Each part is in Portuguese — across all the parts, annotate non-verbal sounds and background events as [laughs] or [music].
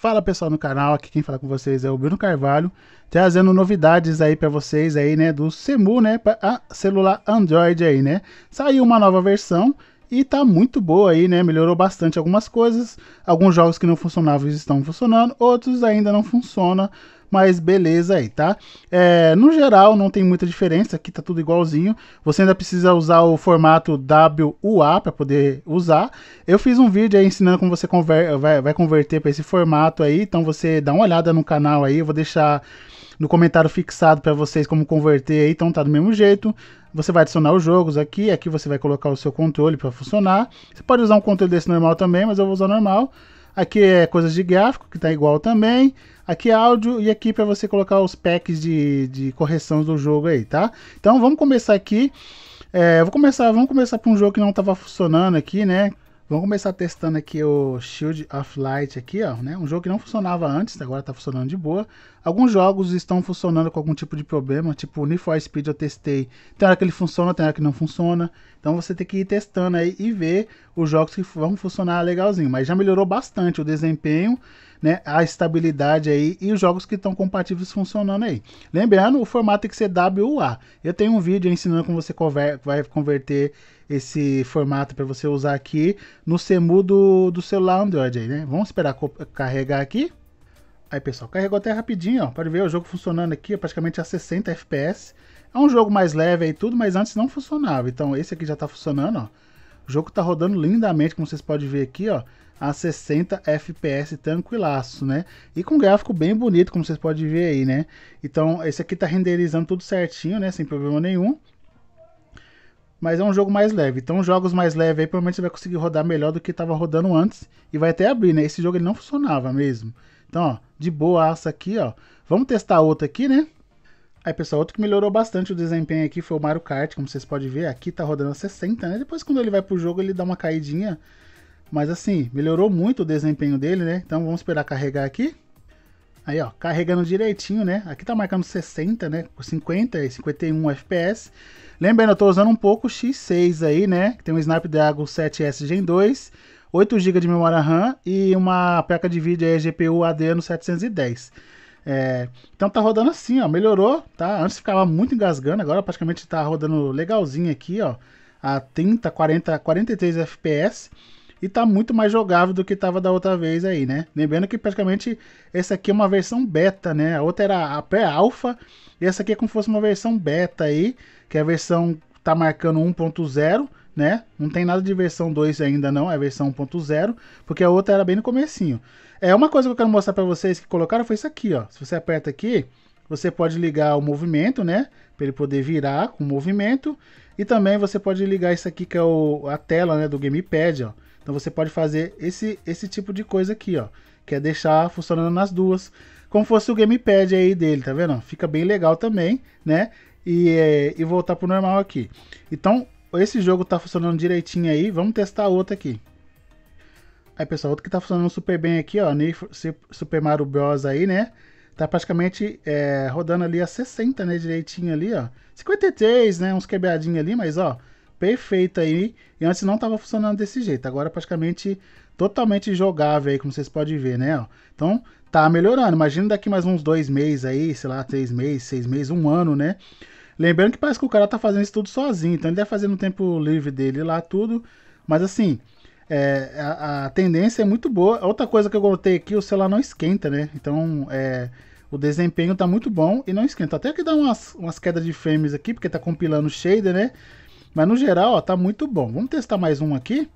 Fala pessoal no canal, aqui quem fala com vocês é o Bruno Carvalho, trazendo novidades aí para vocês aí, né, do Semu, né, para celular Android aí, né. Saiu uma nova versão e tá muito boa aí, né? Melhorou bastante algumas coisas. Alguns jogos que não funcionavam estão funcionando, outros ainda não funcionam. Mas beleza aí, tá? É, no geral, não tem muita diferença. Aqui tá tudo igualzinho. Você ainda precisa usar o formato WUA para poder usar. Eu fiz um vídeo aí ensinando como você conver vai, vai converter para esse formato aí. Então você dá uma olhada no canal aí. Eu vou deixar no comentário fixado para vocês como converter aí, então tá do mesmo jeito. Você vai adicionar os jogos aqui, aqui você vai colocar o seu controle para funcionar. Você pode usar um controle desse normal também, mas eu vou usar normal. Aqui é coisas de gráfico, que está igual também. Aqui é áudio e aqui para você colocar os packs de, de correção do jogo aí, tá? Então vamos começar aqui. É, vou começar, vamos começar por um jogo que não estava funcionando aqui, né? Vamos começar testando aqui o Shield of Light aqui, ó, né? Um jogo que não funcionava antes, agora tá funcionando de boa. Alguns jogos estão funcionando com algum tipo de problema, tipo o Need for Speed eu testei. Tem hora que ele funciona, tem hora que não funciona. Então você tem que ir testando aí e ver os jogos que vão funcionar legalzinho. Mas já melhorou bastante o desempenho né, a estabilidade aí e os jogos que estão compatíveis funcionando aí. Lembrando, o formato tem que ser WA. Eu tenho um vídeo ensinando como você conver vai converter esse formato para você usar aqui no CEMU do, do celular Android aí, né? Vamos esperar carregar aqui. Aí, pessoal, carregou até rapidinho, ó. Pode ver o jogo funcionando aqui, é praticamente a 60 FPS. É um jogo mais leve e tudo, mas antes não funcionava. Então, esse aqui já está funcionando, ó. O jogo está rodando lindamente, como vocês podem ver aqui, ó a 60 FPS tranquilaço, né? E com gráfico bem bonito, como vocês podem ver aí, né? Então, esse aqui tá renderizando tudo certinho, né? Sem problema nenhum. Mas é um jogo mais leve. Então, jogos mais leves aí, provavelmente você vai conseguir rodar melhor do que estava rodando antes. E vai até abrir, né? Esse jogo ele não funcionava mesmo. Então, ó, de boaça aqui, ó. Vamos testar outro aqui, né? Aí, pessoal, outro que melhorou bastante o desempenho aqui foi o Mario Kart, como vocês podem ver. Aqui tá rodando a 60, né? Depois, quando ele vai pro jogo, ele dá uma caidinha mas assim, melhorou muito o desempenho dele, né? Então vamos esperar carregar aqui. Aí, ó, carregando direitinho, né? Aqui tá marcando 60, né? Por 50 e 51 FPS. Lembrando, eu tô usando um pouco X6 aí, né? Tem um Snapdragon 7S Gen 2, 8 GB de memória RAM e uma placa de vídeo aí GPU Adreno 710. É, então tá rodando assim, ó, melhorou, tá? Antes ficava muito engasgando, agora praticamente tá rodando legalzinho aqui, ó, a 30, 40, 43 FPS e tá muito mais jogável do que tava da outra vez aí, né? Lembrando que praticamente essa aqui é uma versão beta, né? A outra era a pré-alfa e essa aqui é como se fosse uma versão beta aí, que é a versão tá marcando 1.0. Né? Não tem nada de versão 2 ainda não, é versão 1.0, porque a outra era bem no comecinho. É uma coisa que eu quero mostrar para vocês que colocaram foi isso aqui, ó. Se você aperta aqui, você pode ligar o movimento, né? Para ele poder virar com o movimento. E também você pode ligar isso aqui que é o, a tela né, do gamepad, ó. Então você pode fazer esse, esse tipo de coisa aqui, ó. Que é deixar funcionando nas duas. Como fosse o gamepad aí dele, tá vendo? Fica bem legal também, né? E, é, e voltar pro normal aqui. Então, esse jogo tá funcionando direitinho aí. Vamos testar outro aqui. Aí, pessoal, outro que tá funcionando super bem aqui, ó. Super Mario Bros. aí, né? Tá praticamente é, rodando ali a 60, né? Direitinho ali, ó. 53, né? Uns quebradinhos ali, mas, ó perfeito aí. E antes não estava funcionando desse jeito. Agora é praticamente totalmente jogável aí, como vocês podem ver, né? Então tá melhorando. Imagina daqui mais uns dois meses aí, sei lá, três meses, seis meses, um ano, né? Lembrando que parece que o cara tá fazendo isso tudo sozinho. Então ele deve fazer no tempo livre dele lá tudo. Mas assim, é, a, a, tendência é muito boa. Outra coisa que eu notei aqui, o celular não esquenta, né? Então, é, o desempenho tá muito bom e não esquenta. Até que dá umas, umas quedas de frames aqui, porque tá compilando shader, né? Mas no geral, ó, tá muito bom. Vamos testar mais um aqui.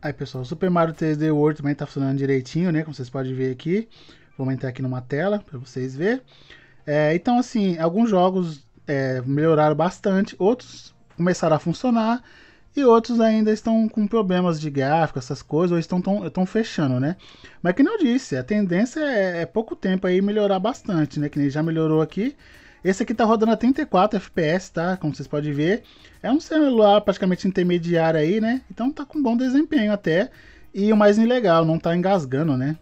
Aí, pessoal, o Super Mario 3D World também tá funcionando direitinho, né? Como vocês podem ver aqui. vou entrar aqui numa tela para vocês verem. É, então, assim, alguns jogos é, melhoraram bastante, outros começaram a funcionar e outros ainda estão com problemas de gráfico, essas coisas, ou estão tão, tão fechando, né? Mas que não disse, a tendência é, é, pouco tempo aí melhorar bastante, né? Que nem já melhorou aqui. Esse aqui tá rodando a 34 FPS, tá? Como vocês podem ver. É um celular praticamente intermediário aí, né? Então tá com bom desempenho até. E o mais legal, não tá engasgando, né?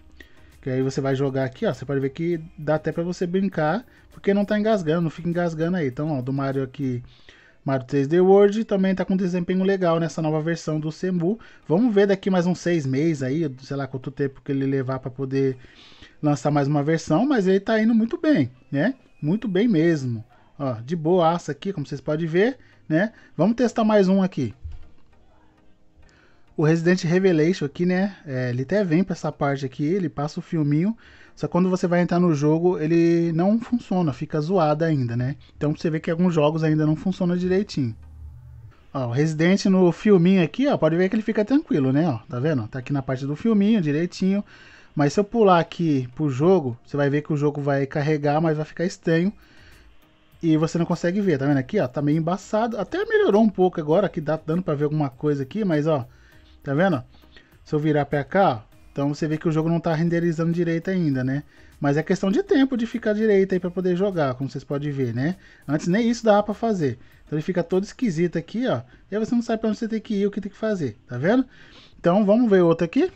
Que aí você vai jogar aqui, ó. Você pode ver que dá até pra você brincar. Porque não tá engasgando, não fica engasgando aí. Então, ó, do Mario aqui... Mario 3D World também tá com desempenho legal nessa nova versão do Semu. Vamos ver daqui mais uns seis meses aí, sei lá quanto tempo que ele levar para poder lançar mais uma versão, mas ele tá indo muito bem, né? Muito bem mesmo. Ó, de aça aqui, como vocês podem ver, né? Vamos testar mais um aqui. O Resident Revelation aqui, né? É, ele até vem para essa parte aqui, ele passa o filminho. Só que quando você vai entrar no jogo, ele não funciona, fica zoado ainda, né? Então você vê que alguns jogos ainda não funcionam direitinho. Ó, o Resident no filminho aqui, ó, pode ver que ele fica tranquilo, né? Ó, tá vendo? Tá aqui na parte do filminho, direitinho. Mas se eu pular aqui pro jogo, você vai ver que o jogo vai carregar, mas vai ficar estranho. E você não consegue ver, tá vendo aqui, ó? Tá meio embaçado. Até melhorou um pouco agora, que dá dando pra ver alguma coisa aqui, mas ó. Tá vendo? Se eu virar pra cá, ó, então você vê que o jogo não tá renderizando direito ainda, né? Mas é questão de tempo de ficar direito aí pra poder jogar, como vocês podem ver, né? Antes nem isso dava pra fazer. Então ele fica todo esquisito aqui, ó. E aí você não sabe pra onde você tem que ir, o que tem que fazer, tá vendo? Então vamos ver outro aqui.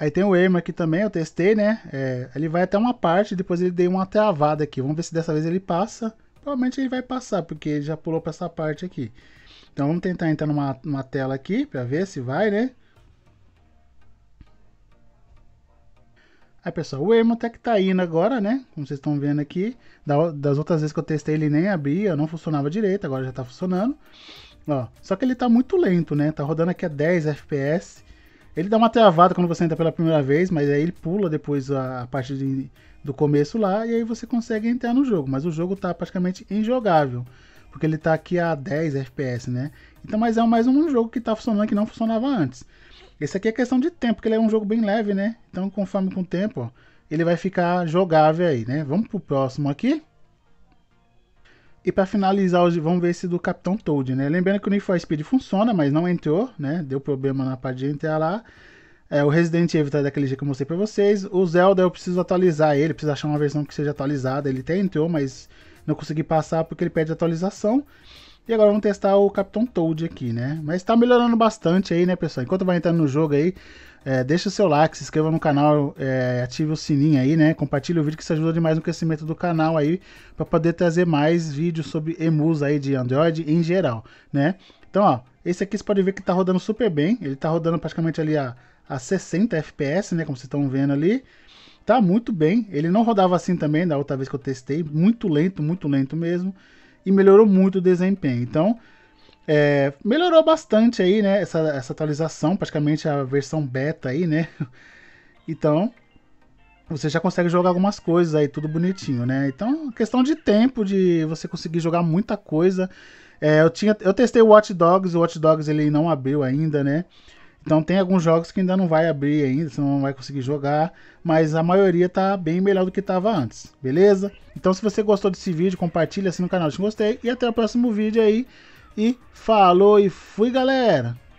Aí tem o Erma aqui também, eu testei, né? É, ele vai até uma parte, depois ele deu uma travada aqui. Vamos ver se dessa vez ele passa. Provavelmente ele vai passar, porque ele já pulou para essa parte aqui. Então vamos tentar entrar numa, numa tela aqui, para ver se vai, né? Aí pessoal, o Ermo até que tá indo agora, né? Como vocês estão vendo aqui. das outras vezes que eu testei ele nem abria, não funcionava direito, agora já tá funcionando. Ó, só que ele tá muito lento, né? Tá rodando aqui a 10 FPS. Ele dá uma travada quando você entra pela primeira vez, mas aí ele pula depois a parte de, do começo lá e aí você consegue entrar no jogo. Mas o jogo tá praticamente injogável, porque ele tá aqui a 10 FPS, né? Então, mas é mais um jogo que tá funcionando que não funcionava antes. Esse aqui é questão de tempo, porque ele é um jogo bem leve, né? Então, conforme com o tempo, ó, ele vai ficar jogável aí, né? Vamos pro próximo aqui. E para finalizar, vamos ver esse do Capitão Toad, né? Lembrando que o Need for Speed funciona, mas não entrou, né? Deu problema na parte de entrar lá. É, o Resident Evil tá daquele jeito que eu mostrei pra vocês. O Zelda eu preciso atualizar ele, preciso achar uma versão que seja atualizada. Ele até entrou, mas não consegui passar porque ele pede atualização. E agora vamos testar o Capitão Toad aqui, né? Mas tá melhorando bastante aí, né, pessoal? Enquanto vai entrando no jogo aí, é, deixa o seu like, se inscreva no canal, é, ative o sininho aí, né? Compartilhe o vídeo que isso ajuda demais no crescimento do canal aí, para poder trazer mais vídeos sobre emus aí de Android em geral, né? Então, ó, esse aqui você pode ver que tá rodando super bem, ele tá rodando praticamente ali a, a 60 FPS, né? Como vocês estão vendo ali. Tá muito bem, ele não rodava assim também da outra vez que eu testei, muito lento, muito lento mesmo e melhorou muito o desempenho. Então, é, melhorou bastante aí, né? Essa, essa atualização, praticamente a versão beta aí, né? [laughs] Então, você já consegue jogar algumas coisas aí, tudo bonitinho, né? Então, questão de tempo, de você conseguir jogar muita coisa. É, eu, tinha, eu testei o Watch Dogs, o Watch Dogs ele não abriu ainda, né? Então tem alguns jogos que ainda não vai abrir ainda, você não vai conseguir jogar, mas a maioria tá bem melhor do que tava antes, beleza? Então se você gostou desse vídeo, compartilha, assina o canal se gostei e até o próximo vídeo aí. E falou e fui galera!